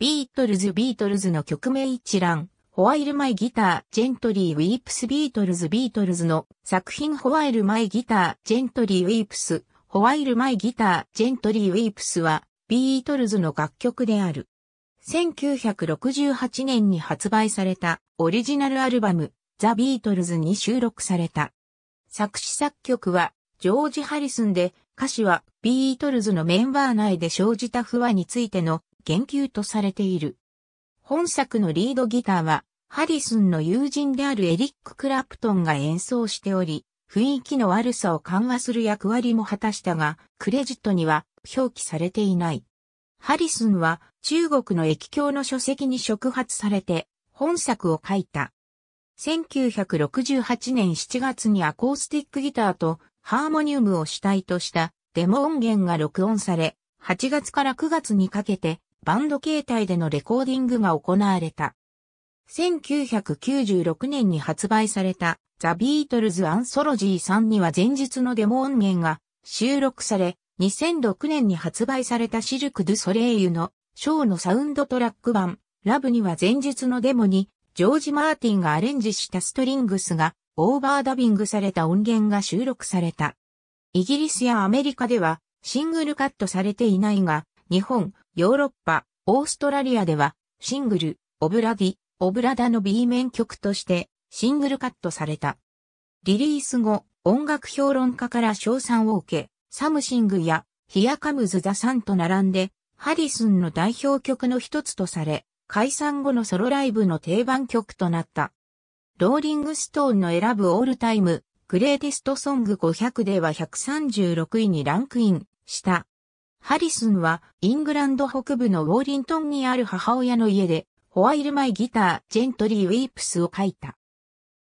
ビートルズビートルズの曲名一覧、ホワイルマイギター、ジェントリーウィープスビートルズビートルズの作品ホワイルマイギター、ジェントリーウィープス、ホワイルマイギター、ジェントリーウィープスは、ビートルズの楽曲である。1968年に発売されたオリジナルアルバム、ザ・ビートルズに収録された。作詞作曲は、ジョージ・ハリスンで、歌詞はビートルズのメンバー内で生じた不和についての言及とされている。本作のリードギターは、ハリスンの友人であるエリック・クラプトンが演奏しており、雰囲気の悪さを緩和する役割も果たしたが、クレジットには表記されていない。ハリスンは中国の液境の書籍に触発されて本作を書いた。1968年7月にアコースティックギターとハーモニウムを主体としたデモ音源が録音され、8月から9月にかけてバンド形態でのレコーディングが行われた。1996年に発売されたザ・ビートルズ・アンソロジー3には前日のデモ音源が収録され、2006年に発売されたシルク・ドゥ・ソレイユのショーのサウンドトラック版、ラブには前日のデモにジョージ・マーティンがアレンジしたストリングスがオーバーダビングされた音源が収録された。イギリスやアメリカではシングルカットされていないが、日本、ヨーロッパ、オーストラリアでは、シングル、オブラディ、オブラダの B 面曲として、シングルカットされた。リリース後、音楽評論家から賞賛を受け、サムシングや、ヒアカムズ・ザ・サンと並んで、ハリスンの代表曲の一つとされ、解散後のソロライブの定番曲となった。ローリングストーンの選ぶオールタイム、グレーテストソング500では136位にランクインした。ハリスンはイングランド北部のウォーリントンにある母親の家でホワイルマイギタージェントリーウィープスを書いた。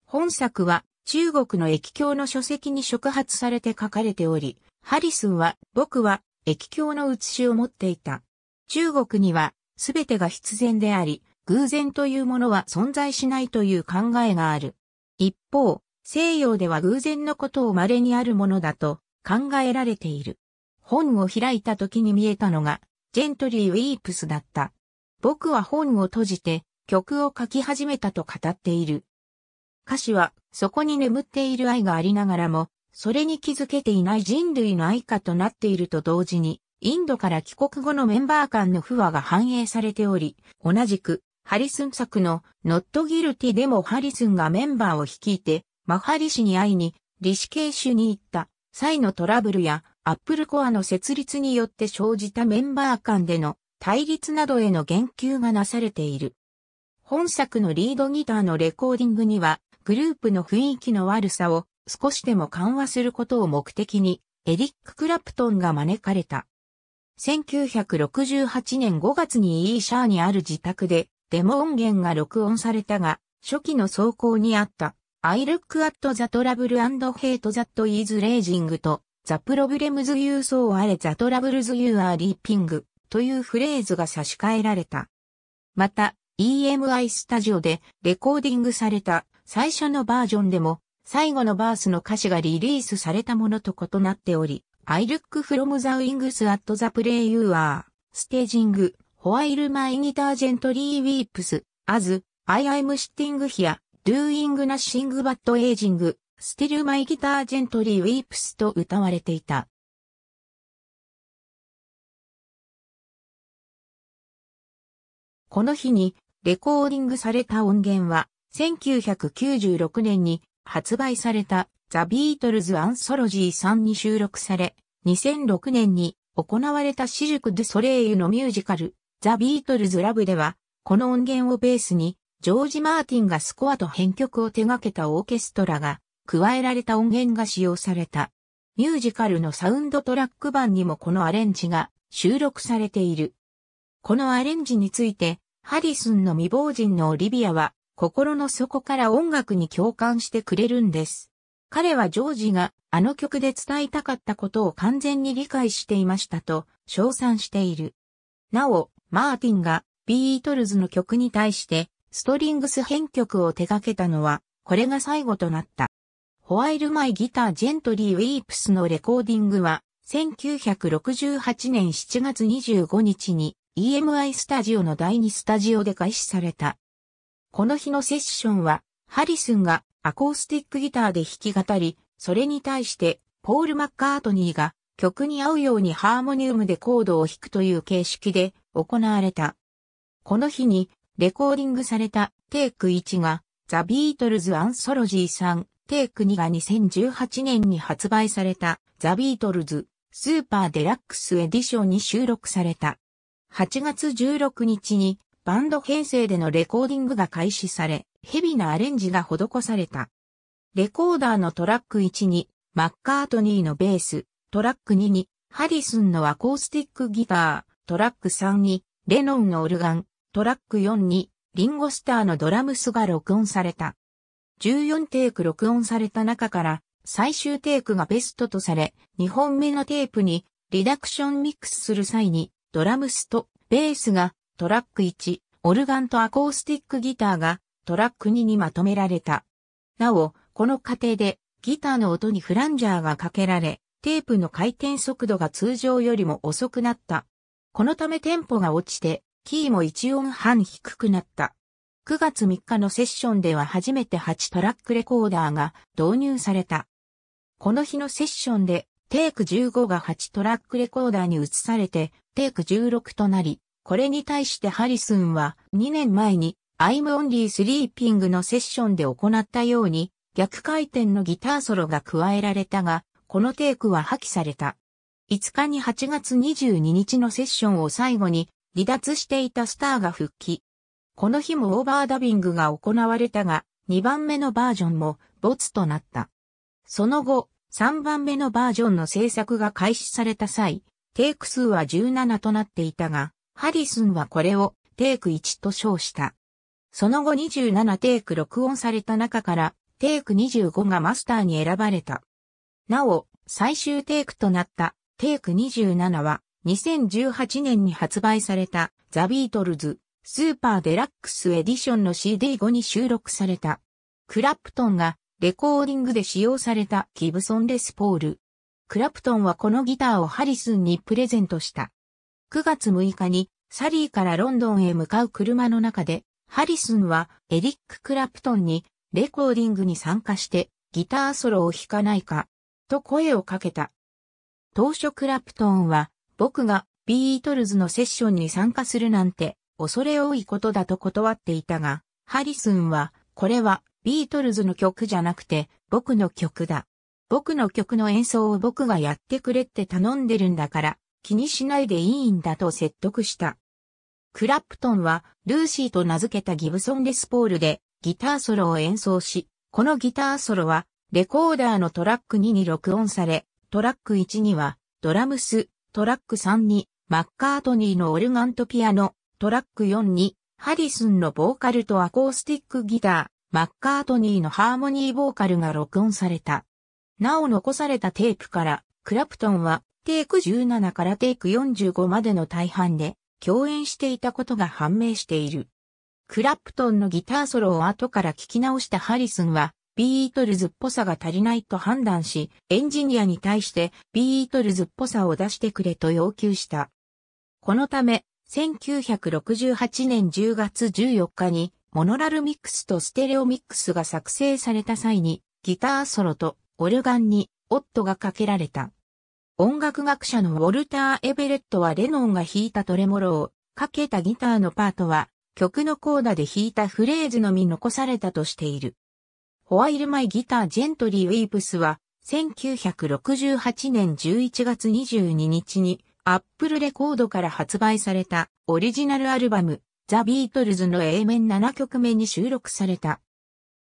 本作は中国の液境の書籍に触発されて書かれており、ハリスンは僕は液境の写しを持っていた。中国には全てが必然であり、偶然というものは存在しないという考えがある。一方、西洋では偶然のことを稀にあるものだと考えられている。本を開いた時に見えたのが、ジェントリー・ウィープスだった。僕は本を閉じて曲を書き始めたと語っている。歌詞は、そこに眠っている愛がありながらも、それに気づけていない人類の愛歌となっていると同時に、インドから帰国後のメンバー間の不和が反映されており、同じく、ハリスン作のノットギルティでもハリスンがメンバーを率いて、マハリ氏に会いに、リシケーシュに行った際のトラブルや、アップルコアの設立によって生じたメンバー間での対立などへの言及がなされている。本作のリードギターのレコーディングには、グループの雰囲気の悪さを少しでも緩和することを目的に、エリック・クラプトンが招かれた。1968年5月にイーシャーにある自宅で、デモ音源が録音されたが、初期の走行にあった、I look at the trouble and hate that is raging とザ・プロブレムズ・ユー・ソー・アレ・ザ・トラブルズ・ユー・アー・リーピングというフレーズが差し替えられた。また、EMI スタジオでレコーディングされた最初のバージョンでも最後のバースの歌詞がリリースされたものと異なっており、I look from the wings at the play you are staging while my guitar gently weeps as I am sitting here doing nothing but aging スティルマイギタージェントリーウィープスと歌われていた。この日にレコーディングされた音源は1996年に発売されたザ・ビートルズ・アンソロジー3に収録され2006年に行われたシルク・ドゥ・ソレイユのミュージカルザ・ビートルズ・ラブではこの音源をベースにジョージ・マーティンがスコアと編曲を手掛けたオーケストラが加えられた音源が使用された。ミュージカルのサウンドトラック版にもこのアレンジが収録されている。このアレンジについて、ハリスンの未亡人のオリビアは、心の底から音楽に共感してくれるんです。彼はジョージがあの曲で伝えたかったことを完全に理解していましたと称賛している。なお、マーティンがビートルズの曲に対してストリングス編曲を手掛けたのはこれが最後となった。ホワイルマイギタージェントリーウィープスのレコーディングは、1968年7月25日に EMI スタジオの第2スタジオで開始された。この日のセッションは、ハリスンがアコースティックギターで弾き語り、それに対してポール・マッカートニーが曲に合うようにハーモニウムでコードを弾くという形式で行われた。この日にレコーディングされたテイク1がザ・ビートルズ・アンソロジーさんテイク2が2018年に発売されたザ・ビートルズスーパーデラックスエディションに収録された。8月16日にバンド編成でのレコーディングが開始され、ヘビなアレンジが施された。レコーダーのトラック1にマッカートニーのベース、トラック2にハリスンのアコースティックギター、トラック3にレノンのオルガン、トラック4にリンゴスターのドラムスが録音された。14テイク録音された中から最終テイクがベストとされ、2本目のテープにリダクションミックスする際にドラムスとベースがトラック1、オルガンとアコースティックギターがトラック2にまとめられた。なお、この過程でギターの音にフランジャーがかけられ、テープの回転速度が通常よりも遅くなった。このためテンポが落ちて、キーも1音半低くなった。9月3日のセッションでは初めて8トラックレコーダーが導入された。この日のセッションで、テイク15が8トラックレコーダーに移されて、テイク16となり、これに対してハリスンは2年前に I'm Only Sleeping のセッションで行ったように、逆回転のギターソロが加えられたが、このテイクは破棄された。5日に8月22日のセッションを最後に離脱していたスターが復帰。この日もオーバーダビングが行われたが、2番目のバージョンも没となった。その後、3番目のバージョンの制作が開始された際、テイク数は17となっていたが、ハリスンはこれをテイク1と称した。その後27テイク録音された中から、テイク25がマスターに選ばれた。なお、最終テイクとなったテイク27は2018年に発売されたザ・ビートルズスーパーデラックスエディションの c d 後に収録された。クラプトンがレコーディングで使用されたギブソンレスポール。クラプトンはこのギターをハリスンにプレゼントした。9月6日にサリーからロンドンへ向かう車の中で、ハリスンはエリック・クラプトンにレコーディングに参加してギターソロを弾かないか、と声をかけた。当初クラプトンは僕がビートルズのセッションに参加するなんて恐れ多いことだと断っていたが、ハリスンは、これはビートルズの曲じゃなくて、僕の曲だ。僕の曲の演奏を僕がやってくれって頼んでるんだから、気にしないでいいんだと説得した。クラプトンは、ルーシーと名付けたギブソンレスポールで、ギターソロを演奏し、このギターソロは、レコーダーのトラック2に録音され、トラック1には、ドラムス、トラック3に、マッカートニーのオルガンとピアノ、トラック4に、ハリスンのボーカルとアコースティックギター、マッカートニーのハーモニーボーカルが録音された。なお残されたテープから、クラプトンは、テイク17からテイク45までの大半で、共演していたことが判明している。クラプトンのギターソロを後から聞き直したハリスンは、ビートルズっぽさが足りないと判断し、エンジニアに対してビートルズっぽさを出してくれと要求した。このため、1968年10月14日に、モノラルミックスとステレオミックスが作成された際に、ギターソロとオルガンにオットがかけられた。音楽学者のウォルター・エベレットはレノンが弾いたトレモロをかけたギターのパートは曲のコーダで弾いたフレーズのみ残されたとしている。ホワイルマイギター・ジェントリー・ウィープスは1968年11月22日にアップルレコードから発売されたオリジナルアルバム、ザ・ビートルズの A 面7曲目に収録された。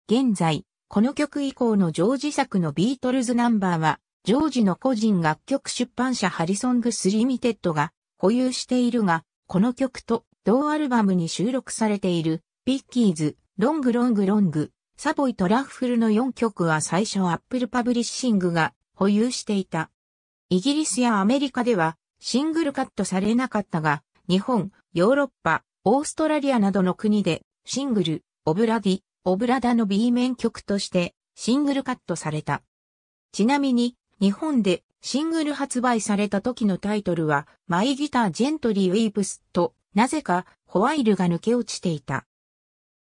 現在、この曲以降のジョージ作のビートルズナンバーは、ジョージの個人楽曲出版社ハリソングスリミテッドが保有しているが、この曲と同アルバムに収録されている、ピッキーズ、ロングロングロング、サボイとラッフルの4曲は最初アップルパブリッシングが保有していた。イギリスやアメリカではシングルカットされなかったが、日本、ヨーロッパ、オーストラリアなどの国で、シングル、オブラディ、オブラダの B 面曲として、シングルカットされた。ちなみに、日本でシングル発売された時のタイトルは、マイギタージェントリーウィープスと、なぜか、ホワイルが抜け落ちていた。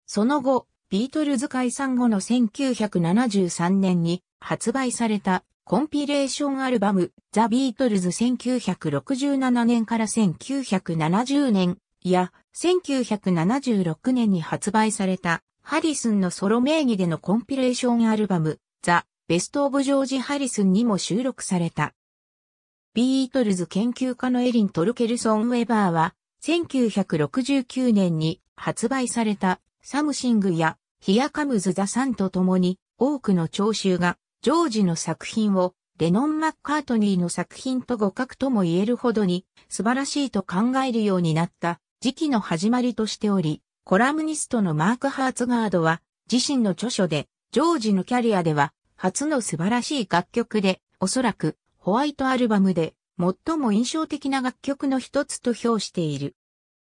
その後、ビートルズ解散後の1973年に発売されたコンピレーションアルバム、ザ・ビートルズ1967年から1970年、や、1976年に発売された、ハリスンのソロ名義でのコンピレーションアルバム、ザ・ベスト・オブ・ジョージ・ハリスンにも収録された。ビートルズ研究家のエリン・トルケルソン・ウェバーは、1969年に発売されたサムシングやヒアカムズ・ザ・サンと共に多くの聴衆がジョージの作品をレノン・マッカートニーの作品と互角とも言えるほどに素晴らしいと考えるようになった時期の始まりとしており、コラムニストのマーク・ハーツガードは自身の著書でジョージのキャリアでは初の素晴らしい楽曲でおそらくホワイトアルバムで最も印象的な楽曲の一つと評している。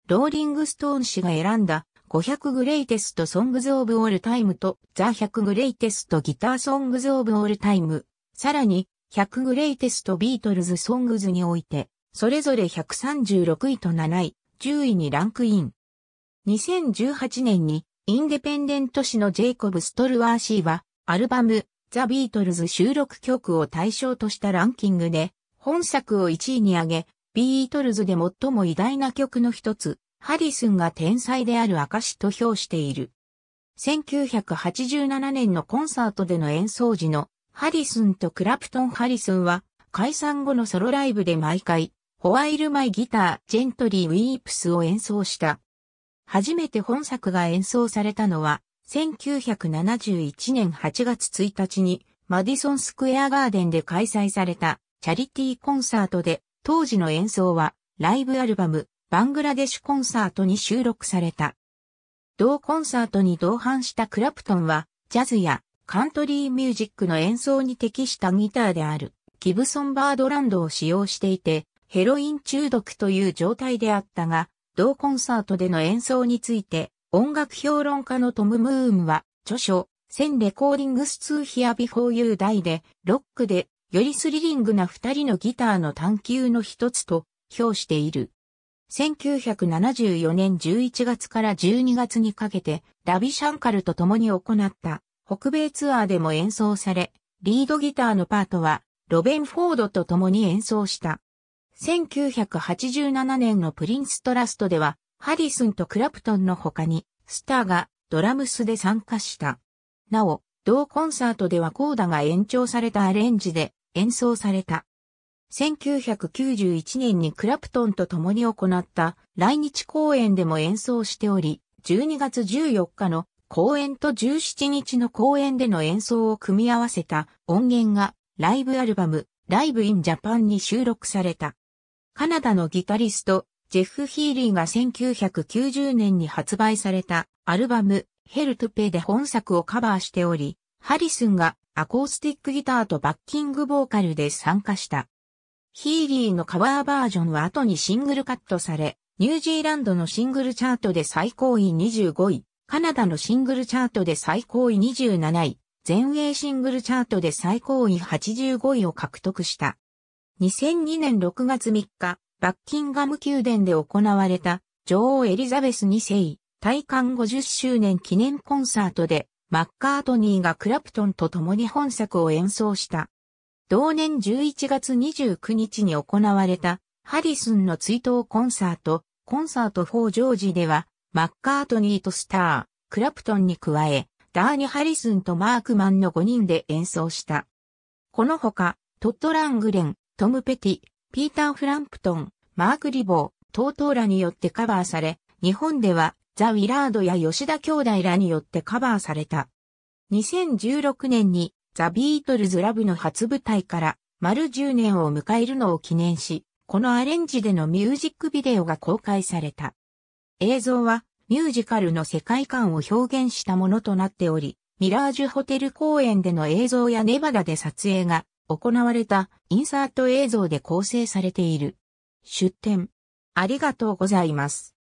ローリングストーン氏が選んだ500グレイテストソングズオブオールタイムとザ100グレイテストギターソングズオブオールタイム、さらに100グレイテストビートルズソングズにおいて、それぞれ136位と7位、10位にランクイン。2018年にインデペンデント誌のジェイコブ・ストルワーシーは、アルバム、ザ・ビートルズ収録曲を対象としたランキングで、本作を1位に上げ、ビートルズで最も偉大な曲の一つ、ハリスンが天才である証と評している。1987年のコンサートでの演奏時のハリスンとクラプトン・ハリスンは解散後のソロライブで毎回ホワイルマイギタージェントリー・ウィープスを演奏した。初めて本作が演奏されたのは1971年8月1日にマディソンスクエアガーデンで開催されたチャリティーコンサートで当時の演奏はライブアルバムバングラデシュコンサートに収録された。同コンサートに同伴したクラプトンは、ジャズやカントリーミュージックの演奏に適したギターである、ギブソンバードランドを使用していて、ヘロイン中毒という状態であったが、同コンサートでの演奏について、音楽評論家のトム・ムーンは、著書、1000レコーディングスツーヒアビフォーユー大で、ロックで、よりスリリングな二人のギターの探求の一つと、評している。1974年11月から12月にかけて、ラビシャンカルと共に行った北米ツアーでも演奏され、リードギターのパートは、ロベン・フォードと共に演奏した。1987年のプリンストラストでは、ハリスンとクラプトンの他に、スターがドラムスで参加した。なお、同コンサートではコーダが延長されたアレンジで演奏された。1991年にクラプトンと共に行った来日公演でも演奏しており、12月14日の公演と17日の公演での演奏を組み合わせた音源がライブアルバムライブインジャパンに収録された。カナダのギタリスト、ジェフ・ヒーリーが1990年に発売されたアルバムヘルトペで本作をカバーしており、ハリスンがアコースティックギターとバッキングボーカルで参加した。ヒーリーのカバーバージョンは後にシングルカットされ、ニュージーランドのシングルチャートで最高位25位、カナダのシングルチャートで最高位27位、全英シングルチャートで最高位85位を獲得した。2002年6月3日、バッキンガム宮殿で行われた女王エリザベス2世、戴冠50周年記念コンサートで、マッカートニーがクラプトンと共に本作を演奏した。同年11月29日に行われたハリスンの追悼コンサート、コンサート4ジョージでは、マッカートニーとスター、クラプトンに加え、ダーニ・ハリスンとマークマンの5人で演奏した。このほか、トット・ラングレン、トム・ペティ、ピーター・フランプトン、マーク・リボー、トートーラによってカバーされ、日本ではザ・ウィラードや吉田兄弟らによってカバーされた。2016年にザ・ビートルズ・ラブの初舞台から丸10年を迎えるのを記念し、このアレンジでのミュージックビデオが公開された。映像はミュージカルの世界観を表現したものとなっており、ミラージュホテル公演での映像やネバダで撮影が行われたインサート映像で構成されている。出展。ありがとうございます。